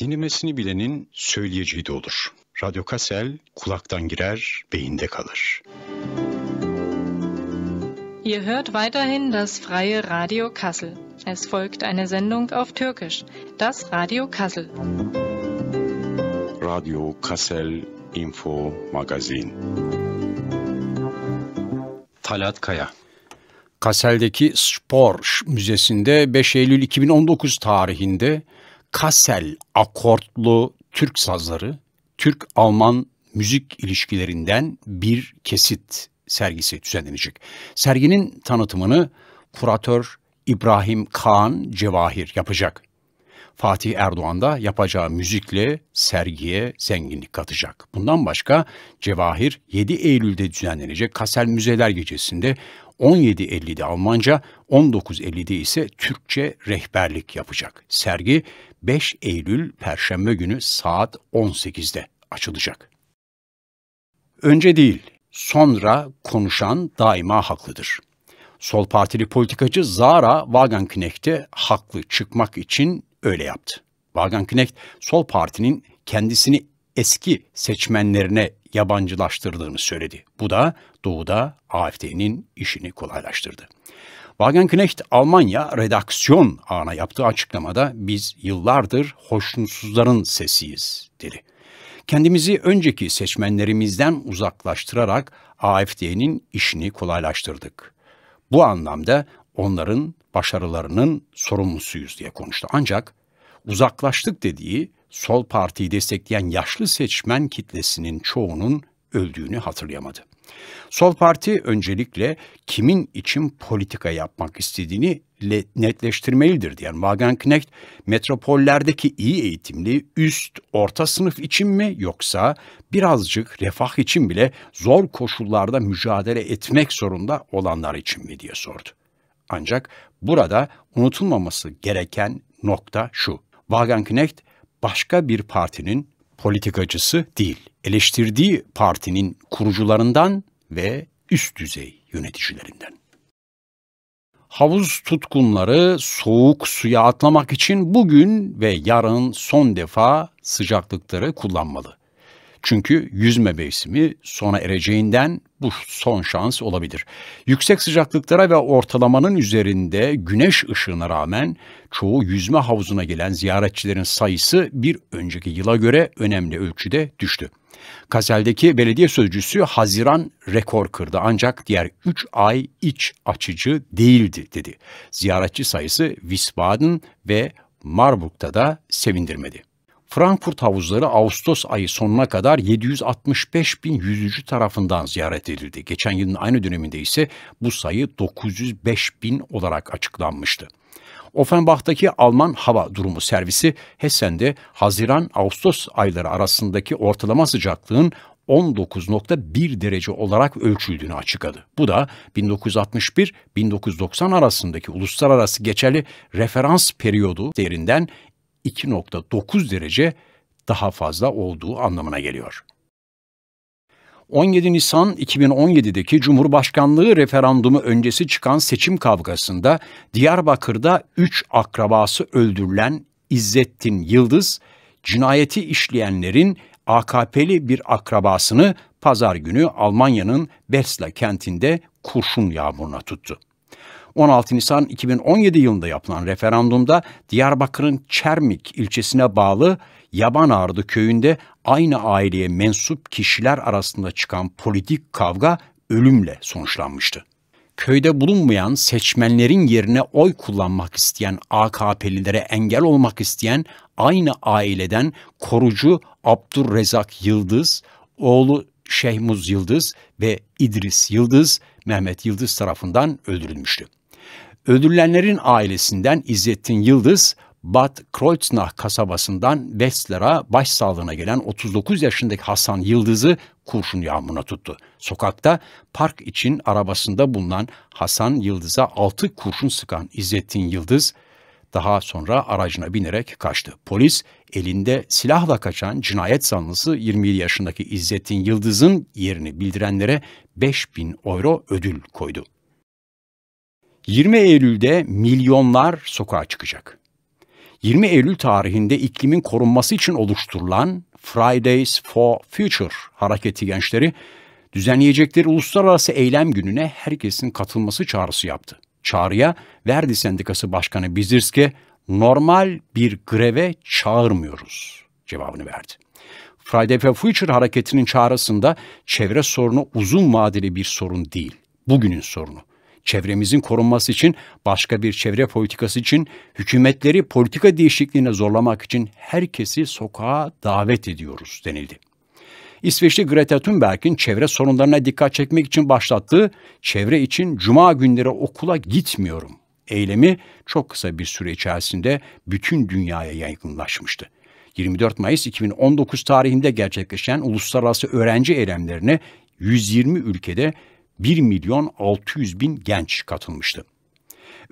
Dinlemesini bilenin söyleyeceği de olur. Radyo Kasel kulaktan girer, beyinde kalır. Ihr hört weiterhin das freie Radio Kassel. Es folgt eine Sendung auf Türkisch, das Radio Kassel. Radio Kassel Info Magazin. Talat Kaya Kassel'deki Spor Müzesi'nde 5 Eylül 2019 tarihinde Kassel akortlu Türk sazları, Türk-Alman müzik ilişkilerinden bir kesit sergisi düzenlenecek. Serginin tanıtımını kuratör İbrahim Kaan Cevahir yapacak. Fatih Erdoğan da yapacağı müzikle sergiye zenginlik katacak. Bundan başka Cevahir 7 Eylül'de düzenlenecek Kassel Müzeler Gecesi'nde 17.50'de Almanca, 19.50'de ise Türkçe rehberlik yapacak. Sergi 5 Eylül Perşembe günü saat 18'de açılacak. Önce değil, sonra konuşan daima haklıdır. Sol partili politikacı Zara Wagenknecht haklı çıkmak için öyle yaptı. Wagenknecht sol partinin kendisini eski seçmenlerine yabancılaştırdığını söyledi. Bu da doğuda AfD'nin işini kolaylaştırdı. Wagenknecht Almanya redaksiyon ağına yaptığı açıklamada biz yıllardır hoşnutsuzların sesiyiz dedi. Kendimizi önceki seçmenlerimizden uzaklaştırarak AfD'nin işini kolaylaştırdık. Bu anlamda onların başarılarının sorumlusuyuz diye konuştu. Ancak uzaklaştık dediği sol partiyi destekleyen yaşlı seçmen kitlesinin çoğunun öldüğünü hatırlayamadı. Sol parti öncelikle kimin için politika yapmak istediğini netleştirmelidir diyen Wagenknecht, metropollerdeki iyi eğitimli üst orta sınıf için mi yoksa birazcık refah için bile zor koşullarda mücadele etmek zorunda olanlar için mi diye sordu. Ancak burada unutulmaması gereken nokta şu. Wagenknecht başka bir partinin politikacısı değil. Eleştirdiği partinin kurucularından ve üst düzey yöneticilerinden. Havuz tutkunları soğuk suya atlamak için bugün ve yarın son defa sıcaklıkları kullanmalı. Çünkü yüzme mevsimi sona ereceğinden bu son şans olabilir. Yüksek sıcaklıklara ve ortalamanın üzerinde güneş ışığına rağmen çoğu yüzme havuzuna gelen ziyaretçilerin sayısı bir önceki yıla göre önemli ölçüde düştü. Kasel'deki belediye sözcüsü Haziran rekor kırdı ancak diğer 3 ay iç açıcı değildi dedi. Ziyaretçi sayısı Wiesbaden ve Marburg'da da sevindirmedi. Frankfurt havuzları Ağustos ayı sonuna kadar 765 bin yüzücü tarafından ziyaret edildi. Geçen yılın aynı döneminde ise bu sayı 905 bin olarak açıklanmıştı. Offenbach'taki Alman hava durumu servisi Hessen'de Haziran-Ağustos ayları arasındaki ortalama sıcaklığın 19.1 derece olarak ölçüldüğünü açıkladı. Bu da 1961-1990 arasındaki uluslararası geçerli referans periyodu değerinden 2.9 derece daha fazla olduğu anlamına geliyor. 17 Nisan 2017'deki Cumhurbaşkanlığı referandumu öncesi çıkan seçim kavgasında Diyarbakır'da 3 akrabası öldürülen İzzettin Yıldız, cinayeti işleyenlerin AKP'li bir akrabasını pazar günü Almanya'nın Besla kentinde kurşun yağmuruna tuttu. 16 Nisan 2017 yılında yapılan referandumda Diyarbakır'ın Çermik ilçesine bağlı Yaban Ardı köyünde aynı aileye mensup kişiler arasında çıkan politik kavga ölümle sonuçlanmıştı. Köyde bulunmayan seçmenlerin yerine oy kullanmak isteyen AKP'lilere engel olmak isteyen aynı aileden korucu Abdurrezak Yıldız, oğlu Şehmuz Yıldız ve İdris Yıldız, Mehmet Yıldız tarafından öldürülmüştü. Ödüllenlerin ailesinden İzzettin Yıldız, Bad Kreuznach kasabasından Westler'a başsağlığına gelen 39 yaşındaki Hasan Yıldız'ı kurşun yağmuruna tuttu. Sokakta park için arabasında bulunan Hasan Yıldız'a 6 kurşun sıkan İzzettin Yıldız daha sonra aracına binerek kaçtı. Polis elinde silahla kaçan cinayet zanlısı 27 yaşındaki İzzettin Yıldız'ın yerini bildirenlere 5000 euro ödül koydu. 20 Eylül'de milyonlar sokağa çıkacak. 20 Eylül tarihinde iklimin korunması için oluşturulan Fridays for Future hareketi gençleri düzenleyecekleri uluslararası eylem gününe herkesin katılması çağrısı yaptı. Çağrıya Verdi Sendikası Başkanı Bizirske normal bir greve çağırmıyoruz cevabını verdi. Friday for Future hareketinin çağrısında çevre sorunu uzun vadeli bir sorun değil, bugünün sorunu çevremizin korunması için, başka bir çevre politikası için, hükümetleri politika değişikliğine zorlamak için herkesi sokağa davet ediyoruz denildi. İsveçli Greta Thunberg'in çevre sorunlarına dikkat çekmek için başlattığı çevre için cuma günleri okula gitmiyorum eylemi çok kısa bir süre içerisinde bütün dünyaya yaygınlaşmıştı. 24 Mayıs 2019 tarihinde gerçekleşen uluslararası öğrenci eylemlerine 120 ülkede 1 milyon 600 bin genç katılmıştı.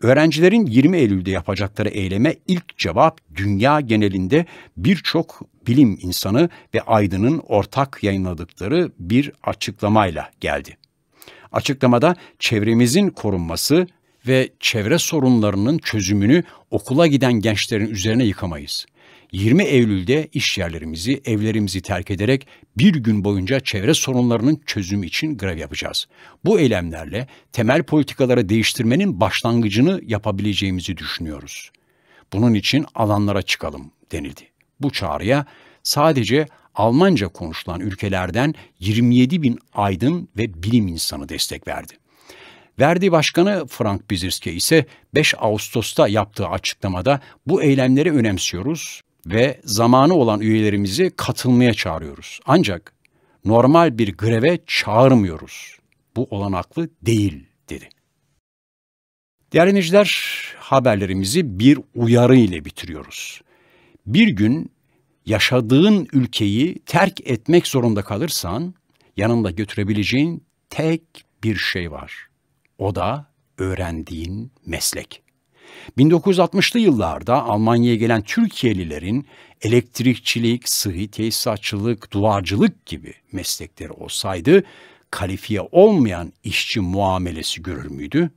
Öğrencilerin 20 Eylül'de yapacakları eyleme ilk cevap dünya genelinde birçok bilim insanı ve aydının ortak yayınladıkları bir açıklamayla geldi. Açıklamada çevremizin korunması ve çevre sorunlarının çözümünü okula giden gençlerin üzerine yıkamayız. 20 Eylül'de iş yerlerimizi, evlerimizi terk ederek bir gün boyunca çevre sorunlarının çözümü için grev yapacağız. Bu eylemlerle temel politikaları değiştirmenin başlangıcını yapabileceğimizi düşünüyoruz. Bunun için alanlara çıkalım denildi. Bu çağrıya sadece Almanca konuşulan ülkelerden 27 bin aydın ve bilim insanı destek verdi. Verdi Başkanı Frank Bizirske ise 5 Ağustos'ta yaptığı açıklamada bu eylemleri önemsiyoruz ve zamanı olan üyelerimizi katılmaya çağırıyoruz. Ancak normal bir greve çağırmıyoruz. Bu olanaklı değil dedi. Diğer dinleyiciler, haberlerimizi bir uyarı ile bitiriyoruz. Bir gün yaşadığın ülkeyi terk etmek zorunda kalırsan yanında götürebileceğin tek bir şey var. O da öğrendiğin meslek. 1960'lı yıllarda Almanya'ya gelen Türkiye'lilerin elektrikçilik, sıhhi tesisatçılık, duvarcılık gibi meslekleri olsaydı kalifiye olmayan işçi muamelesi görür müydü?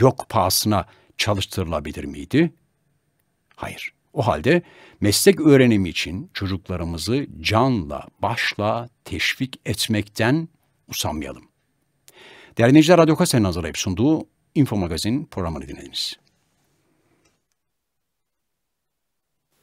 Yok pahasına çalıştırılabilir miydi? Hayır. O halde meslek öğrenimi için çocuklarımızı canla, başla teşvik etmekten usanmayalım. Değerli Radyo Kase'nin hazırlayıp sunduğu Info Magazin programını dinlediniz.